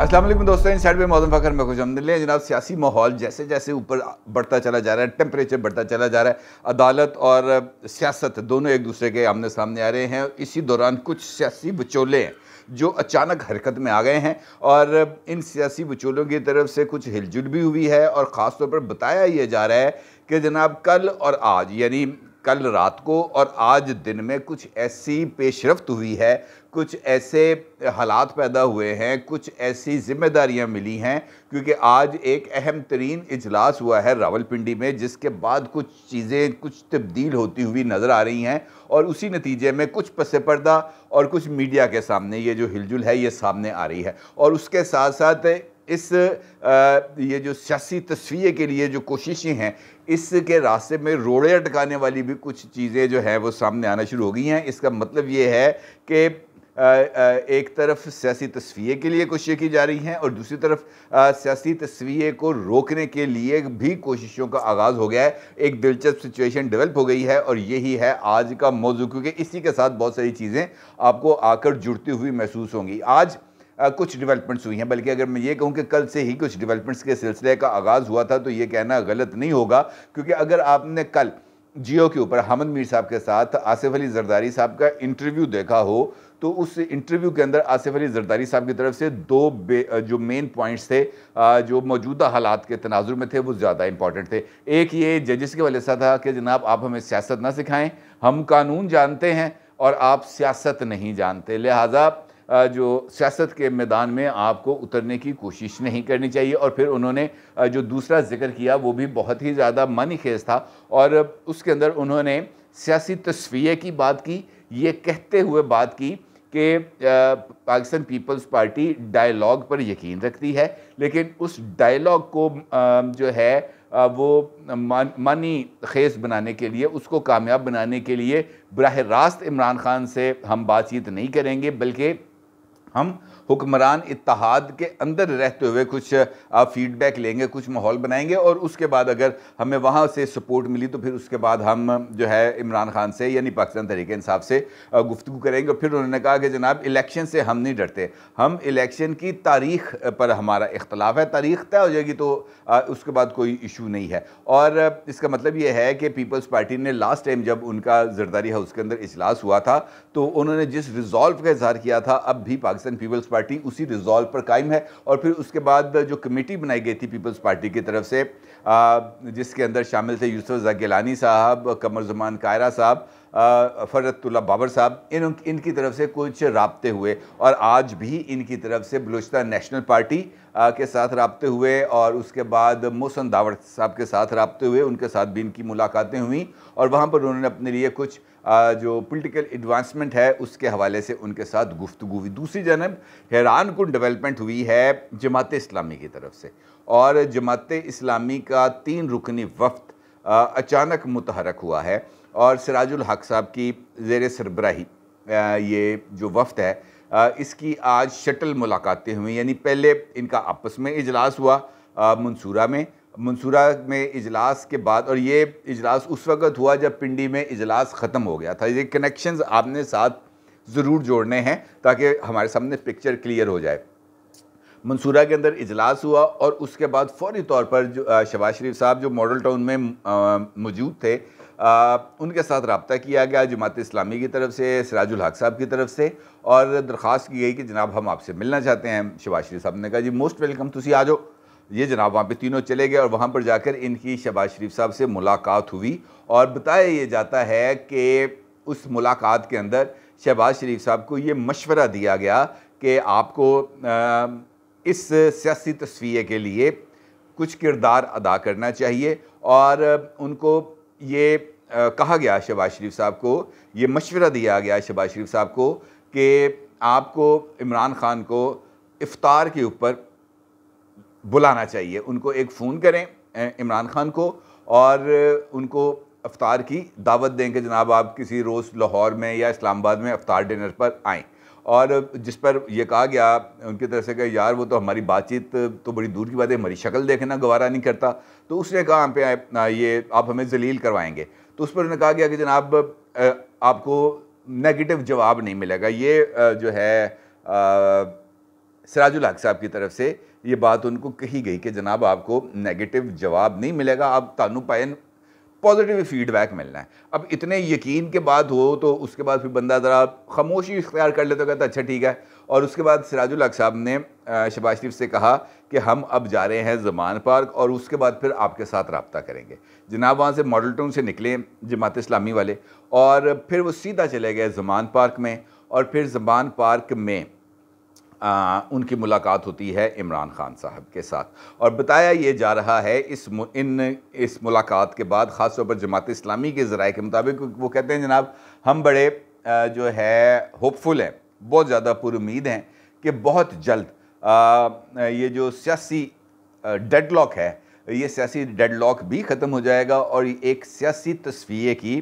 असलम दोस्तों इन साइड पर मौजूद फ़खर में खुश हमदिल्ले जनाब सियासी माहौल जैसे जैसे ऊपर बढ़ता चला जा रहा है टेम्परेचर बढ़ता चला जा रहा है अदालत और सियासत दोनों एक दूसरे के आमने सामने आ रहे हैं इसी दौरान कुछ सियासी बचोले हैं जो अचानक हरकत में आ गए हैं और इन सियासी बचोलों की तरफ से कुछ हिलजुल भी हुई है और ख़ास तौर पर बताया यह जा रहा है कि जनाब कल और आज यानी कल रात को और आज दिन में कुछ ऐसी पेशरफ्त हुई है कुछ ऐसे हालात पैदा हुए हैं कुछ ऐसी जिम्मेदारियां मिली हैं क्योंकि आज एक अहम तरीन इजलास हुआ है रावलपिंडी में जिसके बाद कुछ चीज़ें कुछ तब्दील होती हुई नज़र आ रही हैं और उसी नतीजे में कुछ पस पर्दा और कुछ मीडिया के सामने ये जो हिलजुल है ये सामने आ रही है और उसके साथ साथ इस ये जो सियासी तस्वीर के लिए जो कोशिशें हैं इसके रास्ते में रोड़े अटकाने वाली भी कुछ चीज़ें जो हैं वो सामने आना शुरू हो गई हैं इसका मतलब ये है कि एक तरफ सियासी तस्वीर के लिए कोशिशें की जा रही हैं और दूसरी तरफ सियासी तस्वीर को रोकने के लिए भी कोशिशों का आगाज़ हो गया है एक दिलचस्प सिचुएशन डेवलप हो गई है और यही है आज का मौजू क्योंकि इसी के साथ बहुत सारी चीज़ें आपको आकर जुड़ती हुई महसूस होंगी आज कुछ डेवलपमेंट्स हुई हैं बल्कि अगर मैं ये कहूँ कि कल से ही कुछ डेवलपमेंट्स के सिलसिले का आगाज़ हुआ था तो ये कहना गलत नहीं होगा क्योंकि अगर आपने कल जियो के ऊपर हमद मीर साहब के साथ आसिफ अली जरदारी साहब का इंटरव्यू देखा हो तो उस इंटरव्यू के अंदर आसिफ अली जरदारी साहब की तरफ से दो जो मेन पॉइंट्स थे जो मौजूदा हालात के तनाजुर में थे वो ज़्यादा इंपॉर्टेंट थे एक ये जजेस के वाले था कि जनाब आप हमें सियासत ना सिखाएं हम कानून जानते हैं और आप सियासत नहीं जानते लिहाजा जो सियासत के मैदान में आपको उतरने की कोशिश नहीं करनी चाहिए और फिर उन्होंने जो दूसरा जिक्र किया वो भी बहुत ही ज़्यादा मानी खेज था और उसके अंदर उन्होंने सियासी तस्वीर की बात की ये कहते हुए बात की कि पाकिस्तान पीपल्स पार्टी डायलॉग पर यकीन रखती है लेकिन उस डायलॉग को जो है वो मानी खेज बनाने के लिए उसको कामयाब बनाने के लिए बरह रास्त इमरान खान से हम बातचीत नहीं करेंगे बल्कि हम हुक्मरान इतिहाद के अंदर रहते हुए कुछ फीडबैक लेंगे कुछ माहौल बनाएंगे और उसके बाद अगर हमें वहाँ से सपोर्ट मिली तो फिर उसके बाद हम जो है इमरान खान से यानी पाकिस्तान तरीके इंसाफ से गुफ्तु करेंगे और फिर उन्होंने कहा कि जनाब इलेक्शन से हम नहीं डरते हम इलेक्शन की तारीख पर हमारा इख्तलाफ है तारीख तय हो जाएगी तो उसके बाद कोई इशू नहीं है और इसका मतलब ये है कि पीपल्स पार्टी ने लास्ट टाइम जब उनका जरदारी हाउस के अंदर इजलास हुआ था तो उन्होंने जिस रिजॉल्व का इजहार किया था अब भी पाकिस्तान पाकिस्तान पीपल्स पार्टी उसी रिजॉल्व पर कायम है और फिर उसके बाद जो कमेटी बनाई गई थी पीपल्स पार्टी की तरफ से जिसके अंदर शामिल थे यूसुफ जागिलानी साहब कमर जुमान कायरा साहब फ़रतुल्ला बाबर साहब इन इनकी तरफ से कुछ रबते हुए और आज भी इनकी तरफ से बलोचिता नेशनल पार्टी के साथ रबते हुए और उसके बाद मोहसन दावर साहब के साथ रबते हुए उनके साथ भी इनकी मुलाकातें हुई और वहाँ पर उन्होंने अपने लिए कुछ जो पॉलिटिकल एडवांसमेंट है उसके हवाले से उनके साथ गुफ्तु हुई दूसरी जानब हैरान कन डेवलपमेंट हुई है जमात इस्लामी की तरफ से और जमात इस्लामी का तीन रुकनी वफ्त अचानक मुतहरक हुआ है और सराजुल हक साहब की जेर सरबराही ये जो वफ्त है इसकी आज शटल मुलाकातें हुई यानी पहले इनका आपस में इजलास हुआ मंसूरा में मंसूरा में इजलास के बाद और ये इजलास उस वक़्त हुआ जब पिंडी में इजलास ख़त्म हो गया था ये कनेक्शन आपने साथ ज़रूर जोड़ने हैं ताकि हमारे सामने पिक्चर क्लियर हो जाए मंसूरा के अंदर इजलास हुआ और उसके बाद फौरी तौर पर जो शबाज शरीफ साहब जो मॉडल टाउन में मौजूद थे आ, उनके साथ रबता किया गया जमात इस्लामी की तरफ से सराजुल हक साहब की तरफ से और दरख्वास्त की गई कि जनाब हम आपसे मिलना चाहते हैं शबाज शरीफ साहब ने कहा जी मोस्ट वेलकम तुम आ जाओ ये जनाब वहाँ पे तीनों चले गए और वहाँ पर जाकर इनकी शहबाज शरीफ साहब से मुलाकात हुई और बताया ये जाता है कि उस मुलाकात के अंदर शहबाज शरीफ साहब को ये मशवरा दिया गया कि आपको इस सियासी तस्वीर के लिए कुछ किरदार अदा करना चाहिए और उनको ये कहा गया शहबाज शरीफ साहब को ये मशवरा दिया गया शहबाज शरीफ साहब को कि आपको इमरान खान को इफ़ार के ऊपर बुलाना चाहिए उनको एक फ़ोन करें इमरान खान को और उनको अफ्तार की दावत दें कि जनाब आप किसी रोज़ लाहौर में या इस्लामाबाद में अफ्तार डिनर पर आएँ और जिस पर यह कहा गया उनकी तरफ से कहा यार वो तो हमारी बातचीत तो बड़ी दूर की बात है हमारी शक्ल देखना गवारा नहीं करता तो उसने कहा हम पे ये आप हमें जलील करवाएंगे तो उस पर उन्होंने कहा गया कि जनाब आपको नेगेटिव जवाब नहीं मिलेगा ये जो है सराजुल हक साहब की तरफ से ये बात उनको कही गई कि जनाब आपको नेगेटिव जवाब नहीं मिलेगा आप तानु पायन पॉजिटिव फीडबैक मिलना है अब इतने यकीन के बाद हो तो उसके बाद फिर बंदा ज़रा खामोशी इख्तियार कर लेते हो कहता अच्छा ठीक है और उसके बाद सिराजुल हक साहब ने शबाज शरीफ से कहा कि हम अब जा रहे हैं जमान पार्क और उसके बाद फिर आपके साथ रबता करेंगे जनाब वहाँ से मॉडल टाउन से निकले जमात इस्लामी वाले और फिर वो सीधा चले गए जमान पार्क में और फिर जमान पार्क में आ, उनकी मुलाकात होती है इमरान खान साहब के साथ और बताया ये जा रहा है इस मु, इन इस मुलाकात के बाद ख़ास तौर पर जमात इस्लामी के ज़रा के मुताबिक वो कहते हैं जनाब हम बड़े आ, जो है होपफुल हैं बहुत ज़्यादा पुरुद हैं कि बहुत जल्द आ, ये जो सियासी डेडलॉक है ये सियासी डेडलॉक भी ख़त्म हो जाएगा और एक सियासी तस्वीर की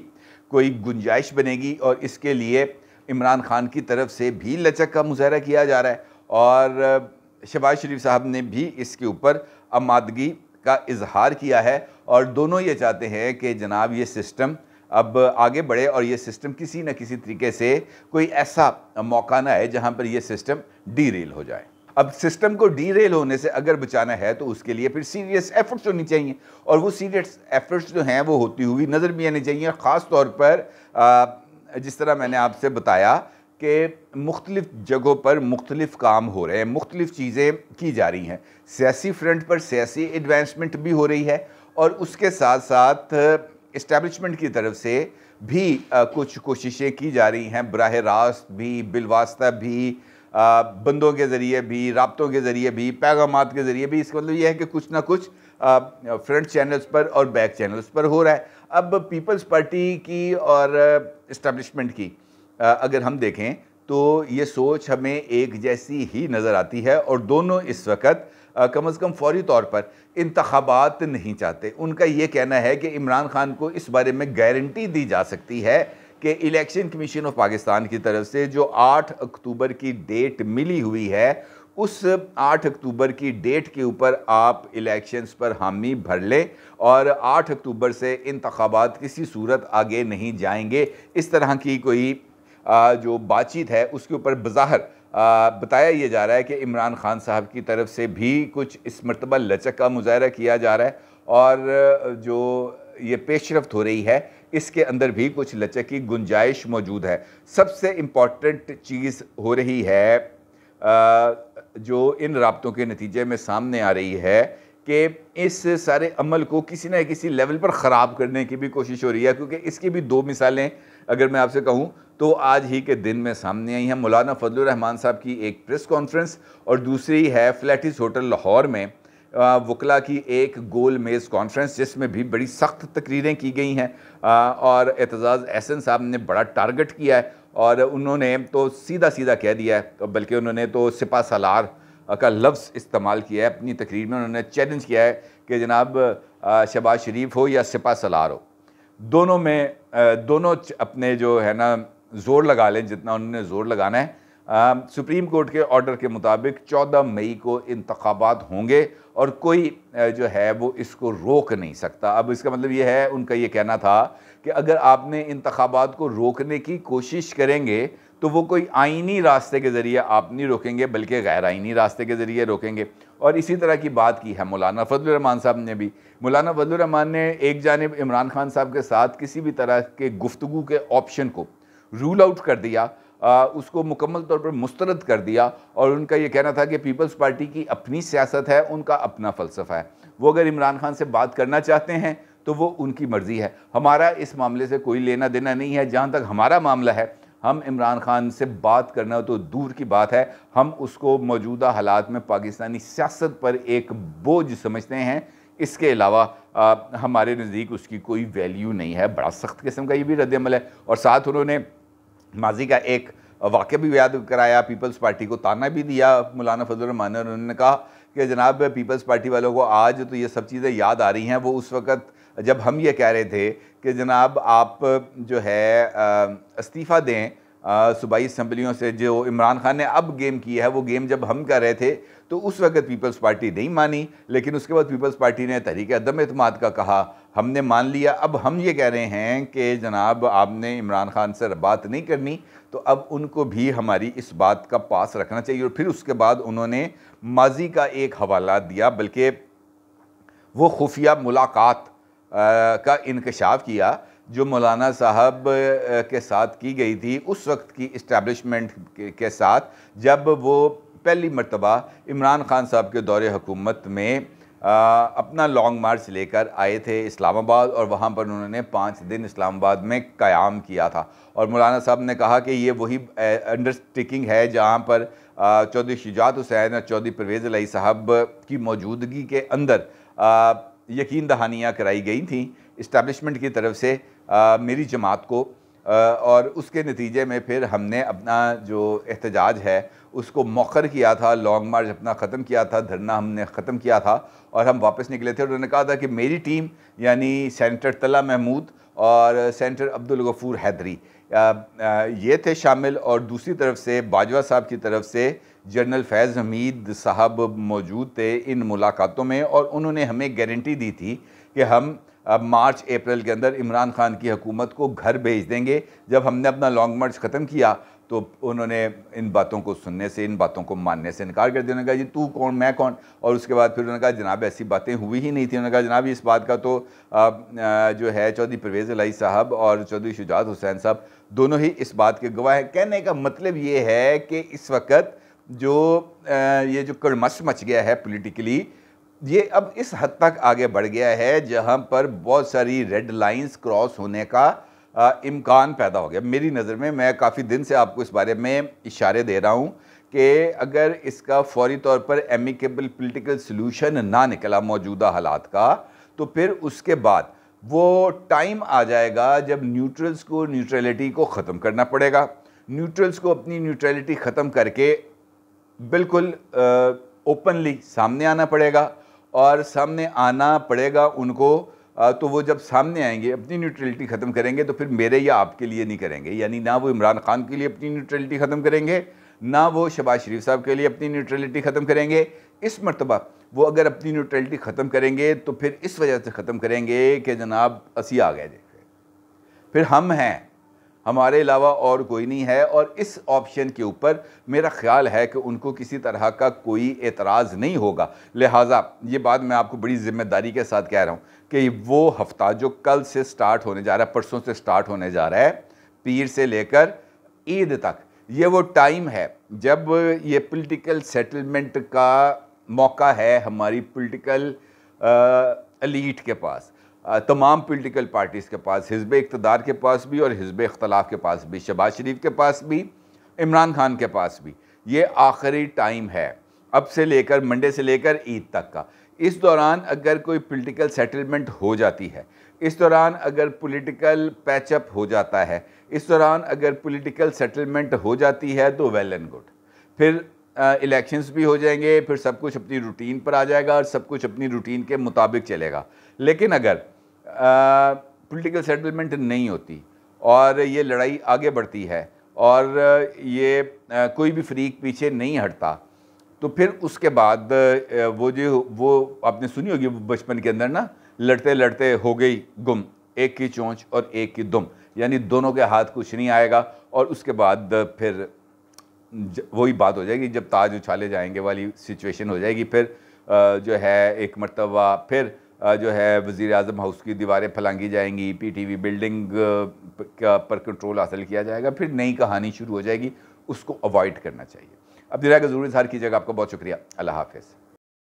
कोई गुंजाइश बनेगी और इसके लिए इमरान खान की तरफ से भी लचक का मुजाहरा किया जा रहा है और शबाज शरीफ साहब ने भी इसके ऊपर आमादगी का इजहार किया है और दोनों ये चाहते हैं कि जनाब ये सिस्टम अब आगे बढ़े और ये सिस्टम किसी न किसी तरीके से कोई ऐसा मौका ना है जहाँ पर यह सिस्टम डीरेल हो जाए अब सिस्टम को डीरेल होने से अगर बचाना है तो उसके लिए फिर सीरियस एफर्ट्स होनी चाहिए और वो सीरियस एफर्ट्स जो हैं वो होती हुई नज़र भी आनी चाहिए ख़ास तौर पर जिस तरह मैंने आपसे बताया कि मुख्तलिफ जगहों पर मुख्तलिफ काम हो रहे हैं मुख्तलिफ चीज़ें की जा रही हैं सियासी फ्रंट पर सियासी एडवांसमेंट भी हो रही है और उसके साथ साथ इस्टेबलिशमेंट की तरफ से भी आ, कुछ कोशिशें की जा रही हैं बरह रास्त भी बिलवास्ता भी आ, बंदों के ज़रिए भी रबतों के ज़रिए भी पैगाम के ज़रिए भी इसका मतलब यह है कि कुछ ना कुछ फ्रंट चैनल्स पर और बैक चैनल्स पर हो रहा है अब पीपल्स पार्टी की और इस्टेब्लिशमेंट uh, की uh, अगर हम देखें तो ये सोच हमें एक जैसी ही नज़र आती है और दोनों इस वक्त uh, कम अज़ कम फौरी तौर पर इंतबात नहीं चाहते उनका ये कहना है कि इमरान खान को इस बारे में गारंटी दी जा सकती है कि इलेक्शन कमीशन ऑफ पाकिस्तान की तरफ से जो 8 अक्टूबर की डेट मिली हुई है उस 8 अक्टूबर की डेट के ऊपर आप इलेक्शंस पर हामी भर लें और 8 अक्टूबर से इंतबात किसी सूरत आगे नहीं जाएंगे इस तरह की कोई जो बातचीत है उसके ऊपर बाहर बताया यह जा रहा है कि इमरान खान साहब की तरफ से भी कुछ इस मरतबा लचक का मुजाहरा किया जा रहा है और जो ये पेशरफ हो रही है इसके अंदर भी कुछ लचक की गुंजाइश मौजूद है सबसे इम्पॉर्टेंट चीज़ हो रही है जो इन रबतों के नतीजे में सामने आ रही है कि इस सारे अमल को किसी ना किसी लेवल पर ख़राब करने की भी कोशिश हो रही है क्योंकि इसकी भी दो मिसालें अगर मैं आपसे कहूँ तो आज ही के दिन में सामने आई हैं मौलाना फजल रहमान साहब की एक प्रेस कॉन्फ्रेंस और दूसरी है फ्लैटिस होटल लाहौर में वकला की एक गोल मेज़ कॉन्फ्रेंस जिसमें भी बड़ी सख्त तकरीरें की गई हैं और एतजाज़ एहसन साहब ने बड़ा टारगेट किया है और उन्होंने तो सीधा सीधा कह दिया है तो बल्कि उन्होंने तो सिपा सलार का लफ्ज़ इस्तेमाल किया है अपनी तकरीर में उन्होंने चैलेंज किया है कि जनाब शबाज शरीफ हो या सिपा सलार हो दोनों में दोनों अपने जो है ना ज़ोर लगा लें जितना उन्होंने ज़ोर लगाना है आ, सुप्रीम कोर्ट के ऑर्डर के मुताबिक 14 मई को इंतबात होंगे और कोई जो है वो इसको रोक नहीं सकता अब इसका मतलब ये है उनका ये कहना था कि अगर आपने इंतबात को रोकने की कोशिश करेंगे तो वो कोई आइनी रास्ते के ज़रिए आप नहीं रोकेंगे बल्कि गैर आइनी रास्ते के ज़रिए रोकेंगे और इसी तरह की बात की है मौलाना फजलरहमान साहब ने भी मौलाना फजलरहमान ने एक जानब इमरान खान साहब के साथ किसी भी तरह के गुफ्तु के ऑप्शन को रूल आउट कर दिया आ, उसको मुकम्मल तौर पर मुस्तरद कर दिया और उनका यह कहना था कि पीपल्स पार्टी की अपनी सियासत है उनका अपना फ़लसफ़ा है वो अगर इमरान खान से बात करना चाहते हैं तो वो उनकी मर्ज़ी है हमारा इस मामले से कोई लेना देना नहीं है जहाँ तक हमारा मामला है हम इमरान खान से बात करना तो दूर की बात है हम उसको मौजूदा हालात में पाकिस्तानी सियासत पर एक बोझ समझते हैं इसके अलावा हमारे नज़दीक उसकी कोई वैल्यू नहीं है बड़ा सख्त किस्म का ये भी रद्दमल है और साथ उन्होंने माजी का एक वाक़ भी याद कराया पीपल्स पार्टी को ताना भी दिया मौलाना फजलरमान उन्होंने कहा कि जनाब पीपल्स पार्टी वालों को आज तो ये सब चीज़ें याद आ रही हैं वो उस वक्त जब हम ये कह रहे थे कि जनाब आप जो है इस्तीफ़ा दें सूबाई असम्बलियों से जो इमरान खान ने अब गेम किया है वो गेम जब हम कर रहे थे तो उस वक्त पीपल्स पार्टी नहीं मानी लेकिन उसके बाद पीपल्स पार्टी ने तहरीक अदम अतमाद का कहा हमने मान लिया अब हम ये कह रहे हैं कि जनाब आपने इमरान खान से बात नहीं करनी तो अब उनको भी हमारी इस बात का पास रखना चाहिए और फिर उसके बाद उन्होंने माजी का एक हवाला दिया बल्कि वो खुफिया मुलाकात का इनकशाफ किया जो मौलाना साहब के साथ की गई थी उस वक्त की इस्टेबलिशमेंट के साथ जब वो पहली मरतबा इमरान खान साहब के दौरे हुकूमत में आ, अपना लॉन्ग मार्च लेकर आए थे इस्लामाबाद और वहाँ पर उन्होंने पाँच दिन इस्लामाबाद में क़याम किया था और मौलाना साहब ने कहा कि ये वही अंडरटेकिंग है जहाँ पर चौधरी शिजात हुसैन और चौधरी परवेज़ अली साहब की मौजूदगी के अंदर आ, यकीन दहानियाँ कराई गई थी इस्टबलिशमेंट की तरफ से आ, मेरी जमात को आ, और उसके नतीजे में फिर हमने अपना जो एहतजाज है उसको मौखर किया था लॉन्ग मार्च अपना ख़त्म किया था धरना हमने ख़त्म किया था और हम वापस निकले थे उन्होंने कहा था कि मेरी टीम यानी सेंटर तला महमूद और सेंटर अब्दुल गफूर हैदरी ये थे शामिल और दूसरी तरफ से बाजवा साहब की तरफ से जनरल फैज़ हमीद साहब मौजूद थे इन मुलाकातों में और उन्होंने हमें गारंटी दी थी कि हम अब मार्च अप्रैल के अंदर इमरान खान की हुकूमत को घर भेज देंगे जब हमने अपना लॉन्ग मार्च ख़त्म किया तो उन्होंने इन बातों को सुनने से इन बातों को मानने से इनकार कर दिया उन्होंने कहा जी तू कौन मैं कौन और उसके बाद फिर उन्होंने कहा जनाब ऐसी बातें हुई ही नहीं थी उन्होंने कहा जनाब इस बात का तो आ, जो है चौधरी परवेज़ अलाई साहब और चौधरी शुजात हुसैन साहब दोनों ही इस बात के गवाह हैं कहने का मतलब ये है कि इस वक्त जो आ, ये जो कड़मस मच गया है पोलिटिकली ये अब इस हद तक आगे बढ़ गया है जहाँ पर बहुत सारी रेड लाइन्स क्रॉस होने का इम्कान पैदा हो गया मेरी नज़र में मैं काफ़ी दिन से आपको इस बारे में इशारे दे रहा हूँ कि अगर इसका फौरी तौर पर एमिकेबल पॉलिटिकल सलूशन ना निकला मौजूदा हालात का तो फिर उसके बाद वो टाइम आ जाएगा जब न्यूट्रल्स को न्यूट्रलिटी को ख़त्म करना पड़ेगा न्यूट्रल्स को अपनी न्यूट्रलिटी ख़त्म करके बिल्कुल ओपनली सामने आना पड़ेगा और सामने आना पड़ेगा उनको तो वो जब सामने आएंगे अपनी न्यूट्रलिटी ख़त्म करेंगे तो फिर मेरे या आपके लिए नहीं करेंगे यानी ना वो इमरान खान के लिए अपनी न्यूट्रलिटी ख़त्म करेंगे ना वो शबाज शरीफ साहब के लिए अपनी न्यूट्रलिटी ख़त्म करेंगे इस मरतबा वो अगर अपनी न्यूट्रलिटी ख़त्म करेंगे तो फिर इस वजह से ख़त्म करेंगे कि जनाब असी आ गए देखें फिर हम हैं हमारे अलावा और कोई नहीं है और इस ऑप्शन के ऊपर मेरा ख्याल है कि उनको किसी तरह का कोई एतराज़ नहीं होगा लिहाजा ये बात मैं आपको बड़ी ज़िम्मेदारी के साथ कह रहा हूँ कि वो हफ्ता जो कल से स्टार्ट होने जा रहा है परसों से स्टार्ट होने जा रहा है पीर से लेकर ईद तक ये वो टाइम है जब ये पॉलिटिकल सेटलमेंट का मौका है हमारी पॉलिटिकल अलीट के पास तमाम पॉलिटिकल पार्टीज़ के पास हिजब इकतदार के पास भी और हिजब इख्तलाफ के पास भी शबाज शरीफ के पास भी इमरान खान के पास भी ये आखिरी टाइम है अब से लेकर मंडे से लेकर ईद तक का इस दौरान अगर कोई पॉलिटिकल सेटलमेंट हो जाती है इस दौरान अगर पॉलिटिकल पैचअप हो जाता है इस दौरान अगर पॉलिटिकल सेटलमेंट हो जाती है तो वेल एंड गुड फिर इलेक्शंस भी हो जाएंगे फिर सब कुछ अपनी रूटीन पर आ जाएगा और सब कुछ अपनी रूटीन के मुताबिक चलेगा लेकिन अगर पॉलिटिकल सेटलमेंट नहीं होती और ये लड़ाई आगे बढ़ती है और ये कोई भी फ्रीक पीछे नहीं हटता तो फिर उसके बाद वो जो वो आपने सुनी होगी बचपन के अंदर ना लड़ते लड़ते हो गई गुम एक की चोंच और एक की दुम यानी दोनों के हाथ कुछ नहीं आएगा और उसके बाद फिर वही बात हो जाएगी जब ताज उछाले जाएंगे वाली सिचुएशन हो जाएगी फिर जो है एक मरतबा फिर जो है वज़ी अजम हाउस की दीवारें फलांगी जाएंगी पी टी वी बिल्डिंग पर कंट्रोल हासिल किया जाएगा फिर नई कहानी शुरू हो जाएगी उसको अवॉइड करना चाहिए अब का जरूर इजहार कीजिएगा आपका बहुत शुक्रिया अल्लाह हाफिज़